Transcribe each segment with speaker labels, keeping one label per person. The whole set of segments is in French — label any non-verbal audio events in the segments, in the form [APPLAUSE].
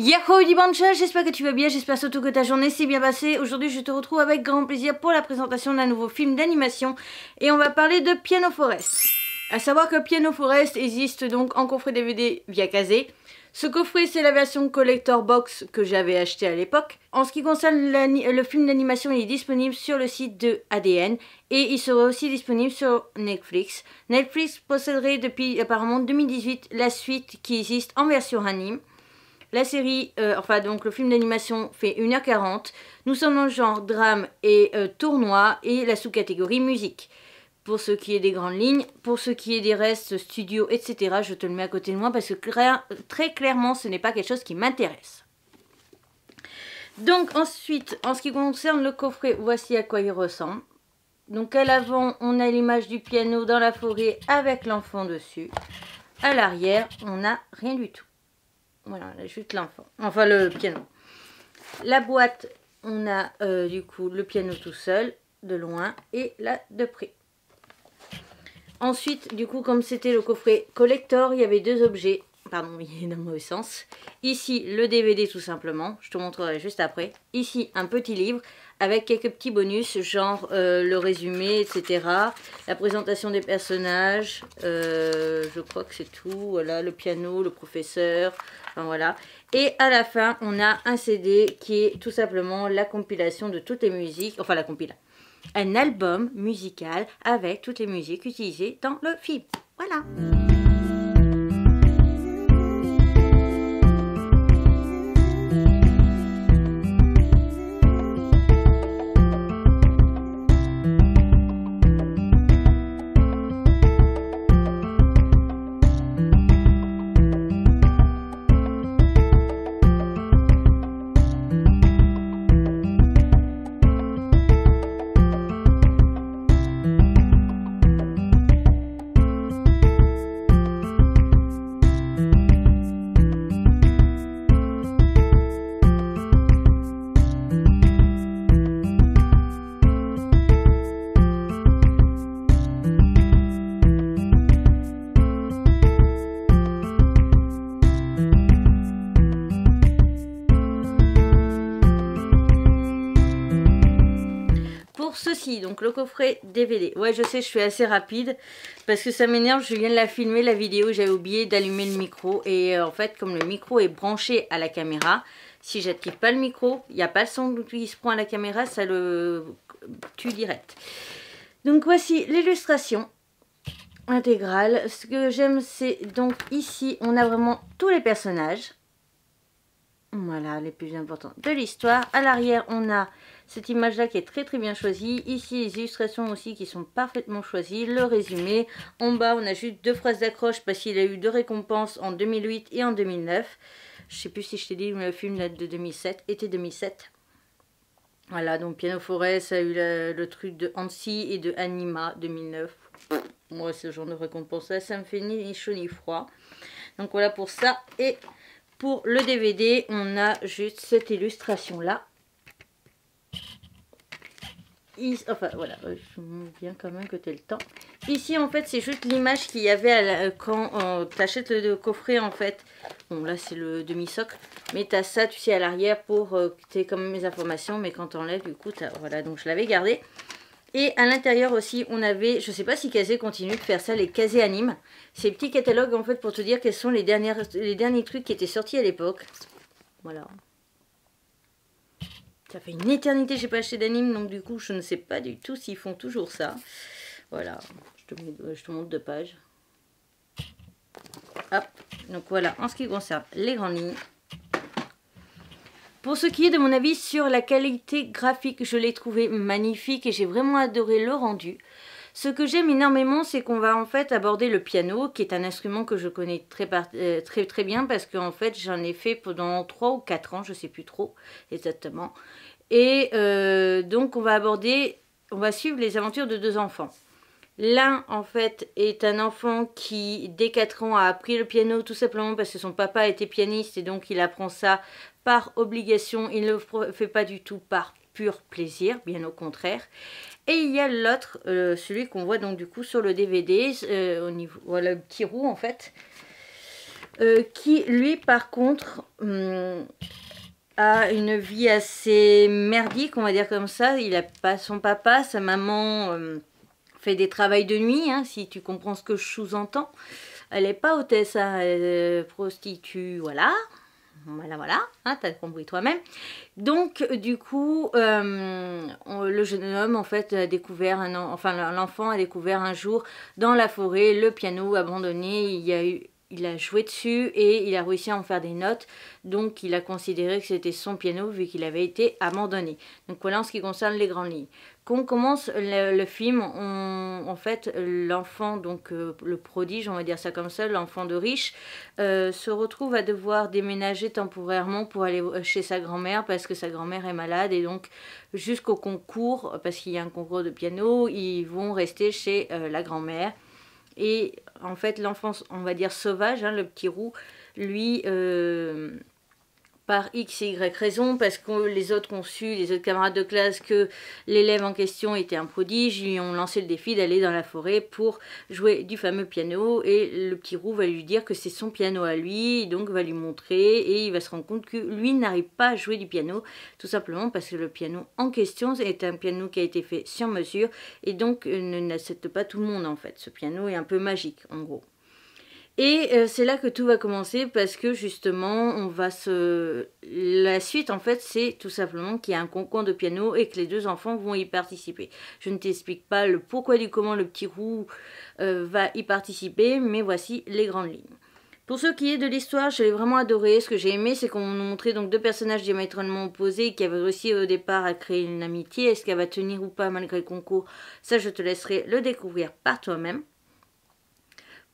Speaker 1: Yahoo Dibancha, j'espère que tu vas bien, j'espère surtout que ta journée s'est bien passée. Aujourd'hui je te retrouve avec grand plaisir pour la présentation d'un nouveau film d'animation et on va parler de Piano Forest. A savoir que Piano Forest existe donc en coffret DVD via Kazé. Ce coffret, c'est la version collector box que j'avais acheté à l'époque. En ce qui concerne le film d'animation, il est disponible sur le site de ADN et il sera aussi disponible sur Netflix. Netflix posséderait depuis apparemment 2018 la suite qui existe en version anime. La série, euh, enfin donc le film d'animation fait 1h40. Nous sommes dans le genre drame et euh, tournoi et la sous-catégorie musique. Pour ce qui est des grandes lignes, pour ce qui est des restes, studio, etc., je te le mets à côté de moi parce que très clairement ce n'est pas quelque chose qui m'intéresse. Donc ensuite, en ce qui concerne le coffret, voici à quoi il ressemble. Donc à l'avant, on a l'image du piano dans la forêt avec l'enfant dessus. À l'arrière, on n'a rien du tout. Voilà, juste l'enfant. Enfin, le piano. La boîte, on a euh, du coup le piano tout seul, de loin, et là de près. Ensuite, du coup, comme c'était le coffret collector, il y avait deux objets. Pardon, [LAUGHS] il est dans le mauvais sens. Ici, le DVD tout simplement. Je te montrerai juste après. Ici, un petit livre avec quelques petits bonus, genre euh, le résumé, etc. La présentation des personnages. Euh, je crois que c'est tout. Voilà, le piano, le professeur, voilà. Et à la fin, on a un CD qui est tout simplement la compilation de toutes les musiques. Enfin, la compilation. Un album musical avec toutes les musiques utilisées dans le film. Voilà. pour ceci, donc le coffret DVD. Ouais, je sais, je suis assez rapide parce que ça m'énerve, je viens de la filmer, la vidéo, j'avais oublié d'allumer le micro. Et euh, en fait, comme le micro est branché à la caméra, si j'active pas le micro, il n'y a pas le son qui se prend à la caméra, ça le tue direct. Donc voici l'illustration intégrale. Ce que j'aime, c'est donc ici, on a vraiment tous les personnages. Voilà, les plus importants de l'histoire. À l'arrière, on a cette image-là qui est très très bien choisie. Ici, les illustrations aussi qui sont parfaitement choisies. Le résumé. En bas, on a juste deux phrases d'accroche parce qu'il a eu deux récompenses en 2008 et en 2009. Je sais plus si je t'ai dit, le film date de 2007, été 2007. Voilà, donc Piano Forest a eu le, truc de Annecy et de Anima 2009. Moi, ce genre de récompense-là, ça me fait ni chaud ni froid. Donc voilà pour ça. Et pour le DVD, on a juste cette illustration-là. Enfin, voilà, euh, je me bien quand même que tu le temps. Ici, en fait, c'est juste l'image qu'il y avait quand euh, t'achètes tu achètes le, coffret, en fait. Bon, là, c'est le demi-socle. Mais tu as ça, tu sais, à l'arrière pour que euh, tu quand même mes informations. Mais quand tu enlèves, du coup, voilà, donc je l'avais gardé. Et à l'intérieur aussi, on avait, je ne sais pas si Kazé continue de faire ça, les Kazé Anime. Ces petits catalogues, en fait, pour te dire quels sont les, dernières, les derniers trucs qui étaient sortis à l'époque. Voilà. Ça fait une éternité que j'ai pas acheté d'anime, donc du coup, je ne sais pas du tout s'ils font toujours ça. Voilà, je te euh, montre deux pages. Hop, donc voilà, en ce qui concerne les grandes lignes, pour ce qui est de mon avis sur la qualité graphique, je l'ai trouvé magnifique et j'ai vraiment adoré le rendu. Ce que j'aime énormément, c'est qu'on va en fait aborder le piano, qui est un instrument que je connais très, euh, très, bien parce qu'en fait j'en ai fait pendant 3 ou 4 ans, je ne sais plus trop exactement. Et euh, donc on va aborder, on va suivre les aventures de deux enfants. L'un, en fait, est un enfant qui, dès 4 ans, a appris le piano tout simplement parce que son papa était pianiste et donc il apprend ça par obligation. Il ne le fait pas du tout par pur plaisir, bien au contraire. Et il y a l'autre, euh, celui qu'on voit donc du coup sur le DVD, euh, au niveau, voilà le petit roux en fait, euh, qui lui par contre hmm, a une vie assez merdique, on va dire comme ça. Il n'a pas son papa, sa maman fait des travails de nuit, hein, si tu comprends ce que je sous-entends. Elle n'est pas hôtesse, hein, euh, prostitue, voilà. Voilà, voilà, hein, t'as compris toi-même. Donc, du coup, euh, le jeune homme, en fait, a découvert, un enfin, l'enfant a découvert un jour dans la forêt le piano abandonné. Il y a eu il a joué dessus et il a réussi à en faire des notes. Donc il a considéré que c'était son piano vu qu'il avait été abandonné. Donc voilà en ce qui concerne les grandes lignes. Quand commence le, film, en fait l'enfant, donc euh, le prodige, on va dire ça comme ça, l'enfant de riche, euh, se retrouve à devoir déménager temporairement pour aller chez sa grand-mère parce que sa grand-mère est malade et donc jusqu'au concours, parce qu'il y a un concours de piano, ils vont rester chez euh, la grand-mère. Et en fait, l'enfance, on va dire sauvage, hein, le petit roux, lui, euh, par X et Y raison, parce que les autres ont su, les autres camarades de classe, que l'élève en question était un prodige, ils lui ont lancé le défi d'aller dans la forêt pour jouer du fameux piano, et le petit roux va lui dire que c'est son piano à lui, donc va lui montrer, et il va se rendre compte que lui n'arrive pas à jouer du piano, tout simplement parce que le piano en question est un piano qui a été fait sur mesure, et donc euh, ne n'accepte pas tout le monde en fait. Ce piano est un peu magique en gros. Et euh, c'est là que tout va commencer parce que justement, on va se... La suite, en fait, c'est tout simplement qu'il y a un concours de piano et que les deux enfants vont y participer. Je ne t'explique pas le pourquoi du comment le petit roux euh, va y participer, mais voici les grandes lignes. Pour ce qui est de l'histoire, je l'ai vraiment adoré. Ce que j'ai aimé, c'est qu'on nous montrait donc deux personnages diamétralement opposés qui avaient réussi au départ à créer une amitié. Est-ce qu'elle va tenir ou pas malgré le concours Ça, je te laisserai le découvrir par toi-même.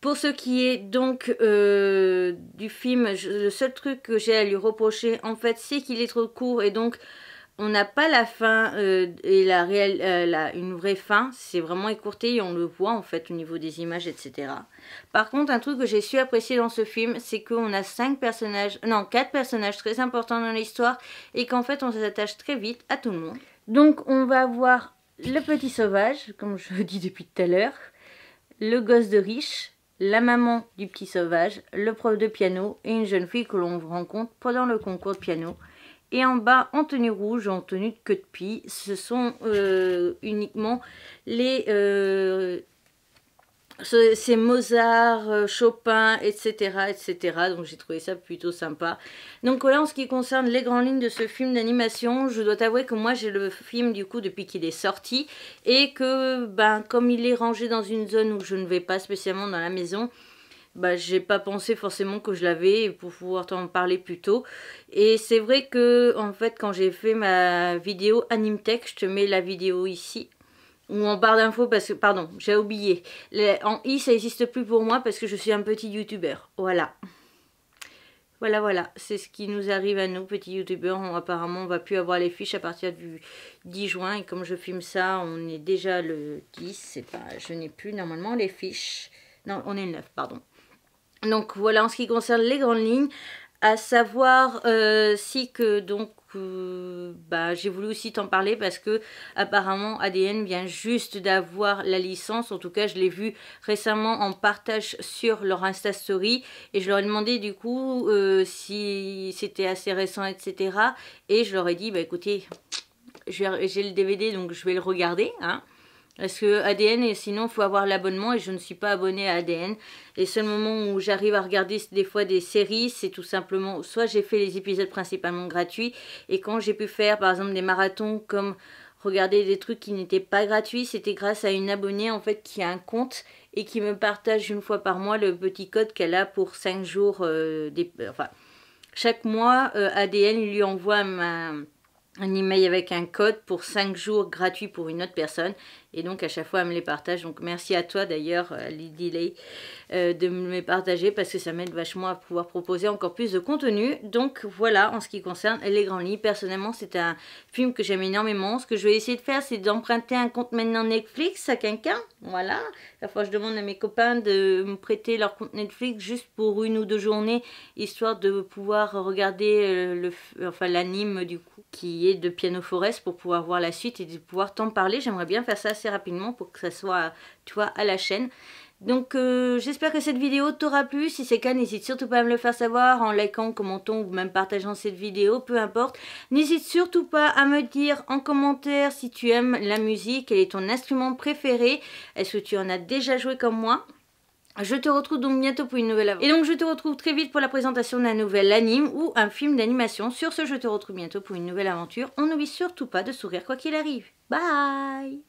Speaker 1: Pour ce qui est donc euh, du film, le seul truc que j'ai à lui reprocher, en fait, c'est qu'il est trop court et donc on n'a pas la fin euh, et la, réelle, euh, une vraie fin. C'est vraiment écourté et on le voit en fait au niveau des images, etc. Par contre, un truc que j'ai su apprécier dans ce film, c'est qu'on a cinq personnages, non quatre personnages très importants dans l'histoire et qu'en fait on s'attache très vite à tout le monde. Donc on va voir le petit sauvage, comme je [LAUGHS] dis depuis tout à l'heure, le gosse de riche, la maman du petit sauvage, le prof de piano et une jeune fille que l'on rencontre pendant le concours de piano. Et en bas, en tenue rouge, en tenue de queue de pie, ce sont euh, uniquement les euh, c'est Mozart, euh, Chopin, etc., etc. Donc j'ai trouvé ça plutôt sympa. Donc voilà, en ce qui concerne les grandes lignes de ce film d'animation, je dois t'avouer que moi j'ai le film du coup depuis qu'il est sorti et que ben comme il est rangé dans une zone où je ne vais pas spécialement dans la maison, bah, j'ai pas pensé forcément que je l'avais pour pouvoir t'en parler plus tôt. Et c'est vrai que en fait quand j'ai fait ma vidéo Animtech, je te mets la vidéo ici ou en barre d'infos parce que, pardon, j'ai oublié. en i, ça n'existe plus pour moi parce que je suis un petit youtubeur. Voilà. Voilà, voilà, c'est ce qui nous arrive à nous, petits youtubeurs. apparemment, on va plus avoir les fiches à partir du 10 juin. Et comme je filme ça, on est déjà le 10. C'est pas, je n'ai plus normalement les fiches. Non, on est le 9, pardon. Donc voilà en ce qui concerne les grandes lignes à savoir euh, si que donc euh, bah, j'ai voulu aussi t'en parler parce que apparemment ADN vient juste d'avoir la licence. En tout cas, je l'ai vu récemment en partage sur leur Insta Story et je leur ai demandé du coup euh, si c'était assez récent, etc. Et je leur ai dit, bah écoutez, j'ai le DVD donc je vais le regarder. Hein. Parce que ADN, et sinon, il faut avoir l'abonnement, et je ne suis pas abonnée à ADN. Les seul moment où j'arrive à regarder des fois des séries, c'est tout simplement, soit j'ai fait les épisodes principalement gratuits, et quand j'ai pu faire, par exemple, des marathons comme regarder des trucs qui n'étaient pas gratuits, c'était grâce à une abonnée, en fait, qui a un compte, et qui me partage une fois par mois le petit code qu'elle a pour 5 jours, euh, des, euh, enfin, chaque mois, euh, ADN lui envoie un email avec un code pour 5 jours gratuits pour une autre personne et donc à chaque fois, elle me les partage. Donc merci à toi d'ailleurs, Lily euh, Lay, euh, de me les partager parce que ça m'aide vachement à pouvoir proposer encore plus de contenu. Donc voilà, en ce qui concerne les grands lits. Personnellement, c'est un film que j'aime énormément. Ce que je vais essayer de faire, c'est d'emprunter un compte maintenant Netflix à quelqu'un. Voilà. Parfois, je demande à mes copains de me prêter leur compte Netflix juste pour une ou deux journées, histoire de pouvoir regarder euh, le, enfin l'anime du coup qui est de Piano Forest pour pouvoir voir la suite et de pouvoir t'en parler. J'aimerais bien faire ça rapidement pour que ça soit, tu à la chaîne. Donc euh, j'espère que cette vidéo t'aura plu, si c'est le cas n'hésite surtout pas à me le faire savoir en likant, commentant ou même partageant cette vidéo, peu importe. N'hésite surtout pas à me dire en commentaire si tu aimes la musique, quel est ton instrument préféré, est-ce que tu en as déjà joué comme moi je te retrouve donc bientôt pour une nouvelle aventure. Et donc je te retrouve très vite pour la présentation d'un nouvel anime ou un film d'animation. Sur ce, je te retrouve bientôt pour une nouvelle aventure. On n'oublie surtout pas de sourire quoi qu'il arrive. Bye